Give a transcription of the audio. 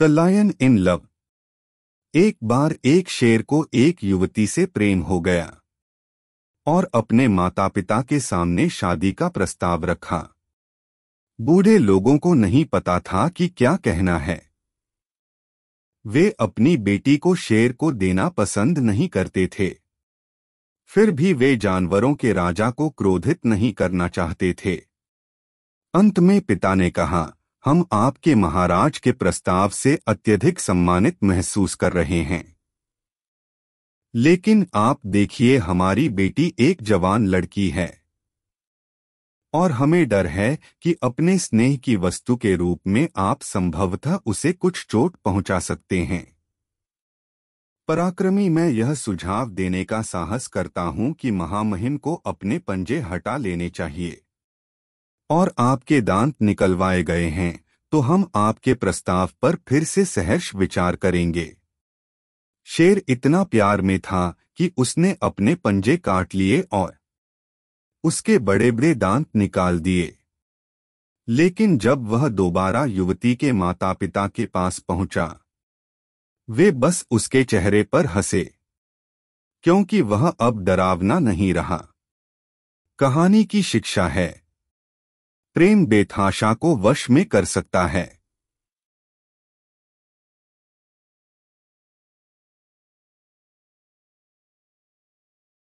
the lion in love एक बार एक शेर को एक युवती से प्रेम हो गया और अपने माता पिता के सामने शादी का प्रस्ताव रखा बूढ़े लोगों को नहीं पता था कि क्या कहना है वे अपनी बेटी को शेर को देना पसंद नहीं करते थे फिर भी वे जानवरों के राजा को क्रोधित नहीं करना चाहते थे अंत में पिता ने कहा हम आपके महाराज के प्रस्ताव से अत्यधिक सम्मानित महसूस कर रहे हैं लेकिन आप देखिए हमारी बेटी एक जवान लड़की है और हमें डर है कि अपने स्नेह की वस्तु के रूप में आप संभवतः उसे कुछ चोट पहुंचा सकते हैं पराक्रमी मैं यह सुझाव देने का साहस करता हूं कि महामहिम को अपने पंजे हटा लेने चाहिए और आपके दांत निकलवाए गए हैं तो हम आपके प्रस्ताव पर फिर से सहर्ष विचार करेंगे शेर इतना प्यार में था कि उसने अपने पंजे काट लिए और उसके बड़े बड़े दांत निकाल दिए लेकिन जब वह दोबारा युवती के माता पिता के पास पहुंचा वे बस उसके चेहरे पर हंसे क्योंकि वह अब डरावना नहीं रहा कहानी की शिक्षा है प्रेम बेथाशा को वश में कर सकता है